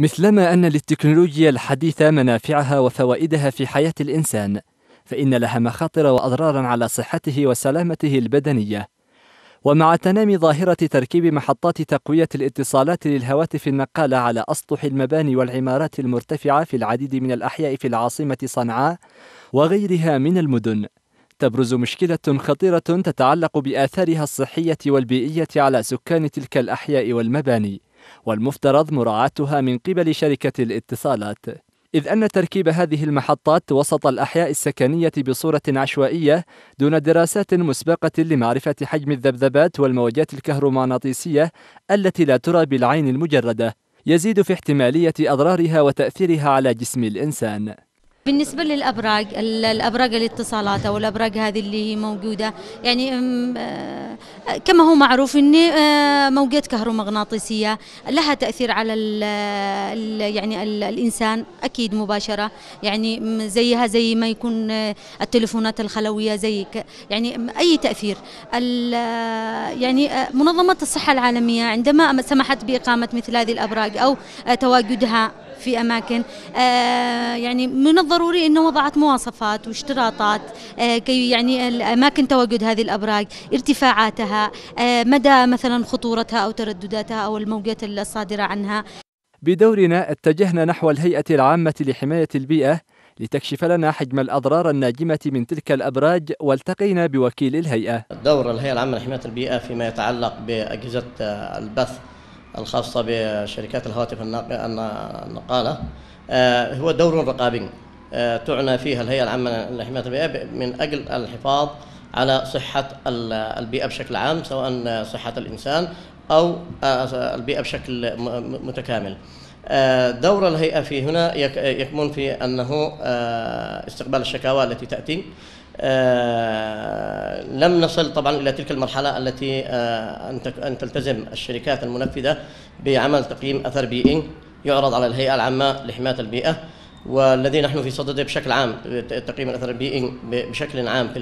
مثلما أن للتكنولوجيا الحديثة منافعها وفوائدها في حياة الإنسان، فإن لها مخاطر وأضرارا على صحته وسلامته البدنية. ومع تنامي ظاهرة تركيب محطات تقوية الاتصالات للهواتف النقالة على أسطح المباني والعمارات المرتفعة في العديد من الأحياء في العاصمة صنعاء وغيرها من المدن، تبرز مشكلة خطيرة تتعلق بآثارها الصحية والبيئية على سكان تلك الأحياء والمباني. والمفترض مراعاتها من قبل شركة الاتصالات إذ أن تركيب هذه المحطات وسط الأحياء السكنية بصورة عشوائية دون دراسات مسبقة لمعرفة حجم الذبذبات والموجات الكهرومغناطيسية التي لا ترى بالعين المجردة يزيد في احتمالية أضرارها وتأثيرها على جسم الإنسان بالنسبة للأبراج الأبراج الاتصالات أو الأبراج هذه اللي هي موجودة يعني آه، كما هو معروف أن آه، موجات كهرومغناطيسية لها تأثير على ال يعني ال الإنسان أكيد مباشرة يعني زيها زي ما يكون آه، التلفونات الخلوية زي يعني أي تأثير يعني منظمة الصحة العالمية عندما سمحت بإقامة مثل هذه الأبراج أو تواجدها في أماكن آه، يعني من الضروري أنه وضعت مواصفات واشتراطات آه، كي يعني أماكن تواجد هذه الأبراج ارتفاعاتها آه، مدى مثلا خطورتها أو تردداتها أو الموجات الصادرة عنها بدورنا اتجهنا نحو الهيئة العامة لحماية البيئة لتكشف لنا حجم الأضرار الناجمة من تلك الأبراج والتقينا بوكيل الهيئة دور الهيئة العامة لحماية البيئة فيما يتعلق بأجهزة البث الخاصة بشركات الهواتف النقالة آه، هو دور رقابي آه، تعنى فيها الهيئة العامة لحماية البيئة من أجل الحفاظ على صحة البيئة بشكل عام سواء صحة الإنسان أو آه، البيئة بشكل متكامل دور الهيئة في هنا يكمن في أنه استقبال الشكاوى التي تأتي آه، لم نصل طبعا الى تلك المرحله التي آه، ان ان تلتزم الشركات المنفذه بعمل تقييم اثر بيئي يعرض على الهيئه العامه لحمايه البيئه والذي نحن في صدده بشكل عام تقييم الاثر البيئي بشكل عام في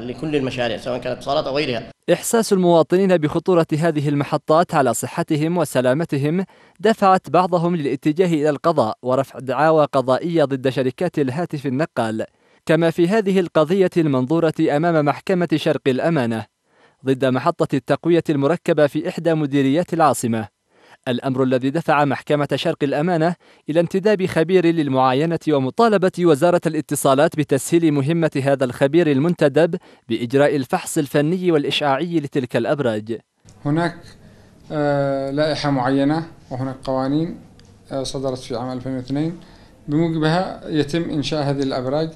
لكل المشاريع سواء كانت اتصالات او غيرها. احساس المواطنين بخطوره هذه المحطات على صحتهم وسلامتهم دفعت بعضهم للاتجاه الى القضاء ورفع دعاوى قضائيه ضد شركات الهاتف النقال. كما في هذه القضية المنظورة أمام محكمة شرق الأمانة ضد محطة التقوية المركبة في إحدى مديريات العاصمة الأمر الذي دفع محكمة شرق الأمانة إلى انتداب خبير للمعاينة ومطالبة وزارة الاتصالات بتسهيل مهمة هذا الخبير المنتدب بإجراء الفحص الفني والإشعاعي لتلك الأبراج هناك آه، لائحة معينة وهناك قوانين آه، صدرت في عام 2002 بموجبها يتم إنشاء هذه الأبراج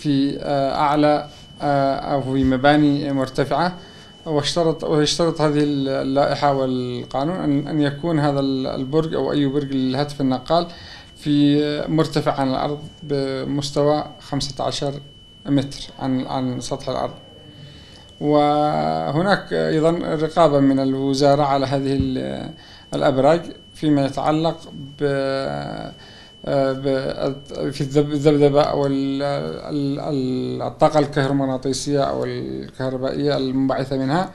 في آه، أعلى آه، أو في مباني مرتفعة واشترط ويشترط هذه اللائحة والقانون أن أن يكون هذا البرج أو أي برج للهاتف النقال في مرتفع عن الأرض بمستوى 15 متر عن عن سطح الأرض وهناك أيضا رقابة من الوزارة على هذه الأبراج فيما يتعلق ب آه، في الذبذبة أو الطاقة الكهرومغناطيسية أو الكهربائية المنبعثة منها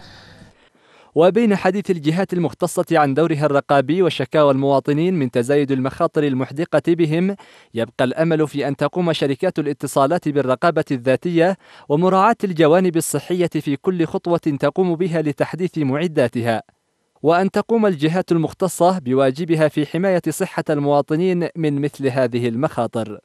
وبين حديث الجهات المختصة عن دورها الرقابي وشكاوى المواطنين من تزايد المخاطر المحدقة بهم، يبقى الأمل في أن تقوم شركات الاتصالات بالرقابة الذاتية ومراعاة الجوانب الصحية في كل خطوة تقوم بها لتحديث معداتها. وأن تقوم الجهات المختصة بواجبها في حماية صحة المواطنين من مثل هذه المخاطر